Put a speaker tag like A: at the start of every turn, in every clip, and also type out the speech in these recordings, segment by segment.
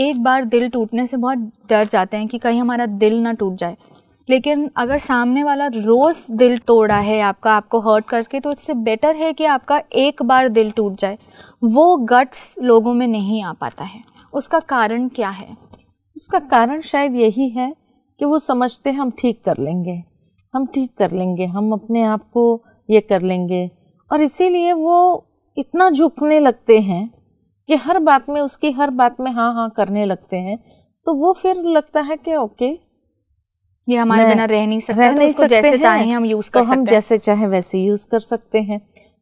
A: एक बार दिल टूटने से बहुत डर जाते हैं कि कहीं हमारा दिल ना टूट जाए लेकिन अगर सामने वाला रोज़ दिल तोड़ा है आपका आपको हर्ट करके तो इससे बेटर है कि आपका एक बार दिल टूट जाए वो गट्स लोगों में नहीं आ पाता है उसका कारण क्या है उसका कारण शायद यही है कि वो
B: समझते हैं हम ठीक कर लेंगे हम ठीक कर लेंगे हम अपने आप को ये कर लेंगे और इसीलिए वो इतना झुकने लगते हैं कि हर बात में उसकी हर बात में हाँ हाँ करने लगते हैं तो वो फिर लगता है कि ओके
A: ये हमारे बिना रह नहीं सकते, रह तो नहीं तो सकते जैसे चाहे हम यूज़ कर तो सकते हम जैसे
B: चाहे वैसे यूज़ कर सकते हैं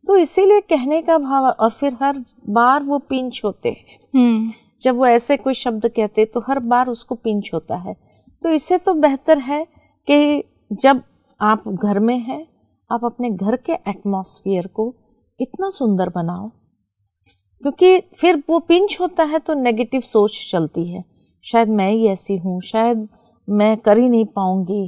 B: तो इसीलिए कहने का भाव और फिर हर बार वो पिंच होते हैं हम्म। जब वो ऐसे कोई शब्द कहते तो हर बार उसको पिंच होता है तो इससे तो बेहतर है कि जब आप घर में हैं आप अपने घर के एटमोसफियर को इतना सुंदर बनाओ क्योंकि फिर वो पिंच होता है तो नेगेटिव सोच चलती है शायद मैं ही ऐसी हूँ शायद मैं कर ही नहीं पाऊँगी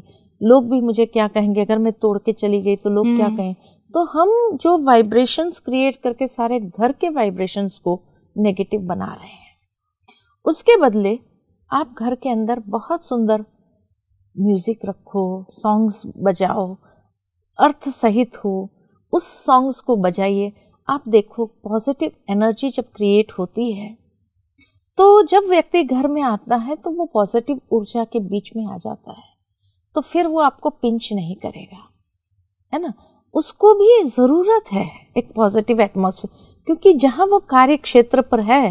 B: लोग भी मुझे क्या कहेंगे अगर मैं तोड़ के चली गई तो लोग क्या हम्म। कहें तो हम जो वाइब्रेशंस क्रिएट करके सारे घर के वाइब्रेशंस को नेगेटिव बना रहे हैं उसके बदले आप घर के अंदर बहुत सुंदर म्यूज़िक रखो सॉन्ग्स बजाओ अर्थ सहित हो उस सॉन्ग्स को बजाइए आप देखो पॉजिटिव एनर्जी जब क्रिएट होती है तो जब व्यक्ति घर में आता है तो वो पॉजिटिव ऊर्जा के बीच में आ जाता है तो फिर वो आपको पिंच नहीं करेगा है ना उसको भी ज़रूरत है एक पॉजिटिव एटमोसफियर क्योंकि जहाँ वो कार्य क्षेत्र पर है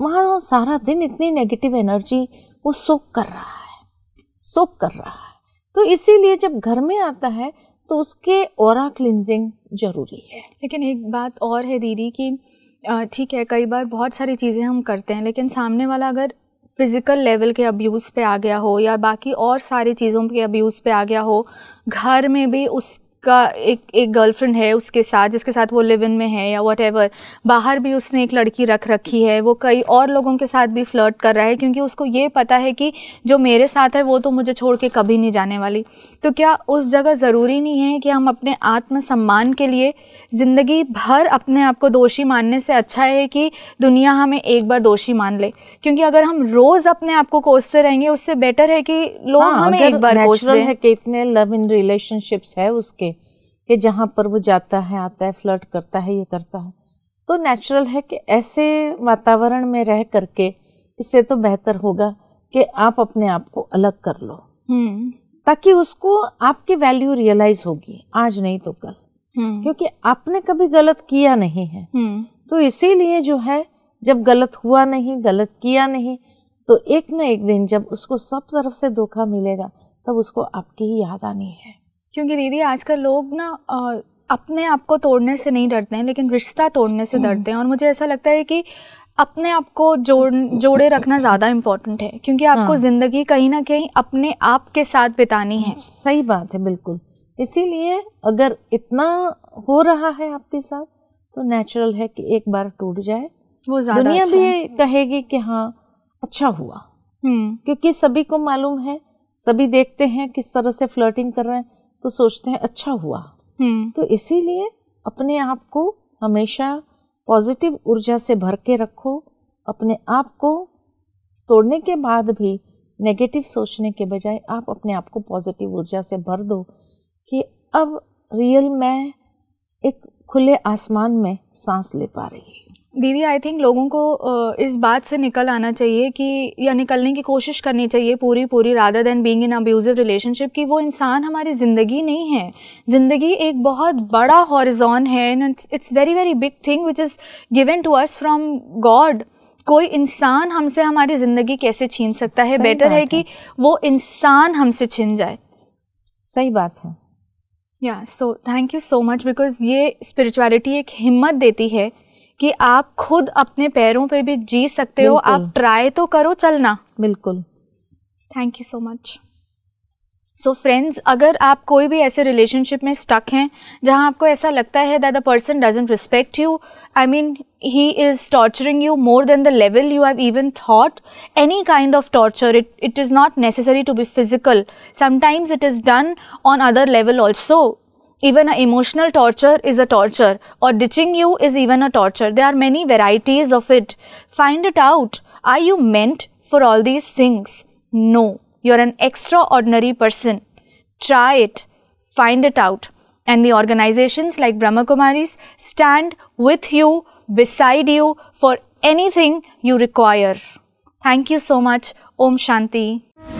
B: वहाँ सारा दिन इतनी नेगेटिव एनर्जी वो सोख कर रहा है सोख कर रहा है
A: तो इसीलिए जब घर में आता है तो उसके और क्लिनजिंग ज़रूरी है लेकिन एक बात और है दीदी कि ठीक है कई बार बहुत सारी चीज़ें हम करते हैं लेकिन सामने वाला अगर फिज़िकल लेवल के अब्यूज़ पे आ गया हो या बाकी और सारी चीज़ों के अब्यूज़ पे आ गया हो घर में भी उस उसका एक एक गर्लफ्रेंड है उसके साथ जिसके साथ वो लिव इन में है या वट बाहर भी उसने एक लड़की रख रखी है वो कई और लोगों के साथ भी फ्लर्ट कर रहा है क्योंकि उसको ये पता है कि जो मेरे साथ है वो तो मुझे छोड़ के कभी नहीं जाने वाली तो क्या उस जगह ज़रूरी नहीं है कि हम अपने आत्मसम्मान के लिए ज़िंदगी भर अपने आप को दोषी मानने से अच्छा है कि दुनिया हमें एक बार दोषी मान ले क्योंकि अगर हम रोज़ अपने आप को कोसते रहेंगे उससे बेटर है कि लोग हाँ, हमें एक बार कोसते हैं
B: कितने लव इन रिलेशनशिप्स है
A: उसके कि जहाँ पर वो जाता है आता है
B: फ्लर्ट करता है ये करता है तो नेचुरल है कि ऐसे वातावरण में रह करके इससे तो बेहतर होगा कि आप अपने आप को अलग कर लो हम्म। ताकि उसको आपकी वैल्यू रियलाइज होगी आज नहीं तो कल हम्म। क्योंकि आपने कभी गलत किया नहीं है हम्म। तो इसीलिए जो है जब गलत हुआ नहीं गलत किया नहीं तो एक न एक दिन जब उसको सब तरफ से धोखा मिलेगा तब उसको
A: आपकी ही याद आनी है क्योंकि दीदी आजकल लोग ना अपने आप को तोड़ने से नहीं डरते हैं लेकिन रिश्ता तोड़ने से हम्म। डरते हैं और मुझे ऐसा लगता है कि अपने आप को जोड़ जोड़े रखना ज़्यादा इम्पोर्टेंट है क्योंकि आपको हाँ। ज़िंदगी कहीं ना कहीं अपने आप के साथ बितानी है सही बात है बिल्कुल इसीलिए अगर इतना हो रहा है
B: आपके साथ तो नेचुरल है कि एक बार टूट जाए वो दुनिया अच्छा भी कहेगी कि हाँ अच्छा हुआ हम्म। क्योंकि सभी को मालूम है सभी देखते हैं किस तरह से फ्लर्टिंग कर रहे हैं तो सोचते हैं अच्छा हुआ हम्म। तो इसीलिए अपने आप को हमेशा पॉजिटिव ऊर्जा से भर के रखो अपने आप को तोड़ने के बाद भी नेगेटिव सोचने के बजाय आप अपने आप को पॉजिटिव ऊर्जा से भर दो कि अब रियल मैं एक खुले आसमान में सांस ले पा रही
A: दीदी आई थिंक लोगों को इस बात से निकल आना चाहिए कि या निकलने की कोशिश करनी चाहिए पूरी पूरी rather than being in abusive relationship कि वो इंसान हमारी ज़िंदगी नहीं है ज़िंदगी एक बहुत बड़ा हॉरिजॉन है and it's very very big thing which is given to us from God कोई इंसान हमसे हमारी ज़िंदगी कैसे छीन सकता है बेटर है कि वो इंसान हमसे छीन जाए सही बात है या so thank you so much because ये स्पिरिचुअलिटी एक हिम्मत देती है कि आप खुद अपने पैरों पे भी जी सकते हो आप ट्राई तो करो चलना बिल्कुल thank you so much so friends अगर आप कोई भी ऐसे रिलेशनशिप में स्टक हैं जहां आपको ऐसा लगता है that the person doesn't respect you I mean he is torturing you more than the level you have even thought any kind of torture it it is not necessary to be physical sometimes it is done on other level also even a emotional torture is a torture or ditching you is even a torture. There are many varieties of it. Find it out. Are you meant for all these things? No, you're an extraordinary person. Try it. Find it out. And the organizations like Brahma Kumaris stand with you, beside you for anything you require. Thank you so much. Om Shanti.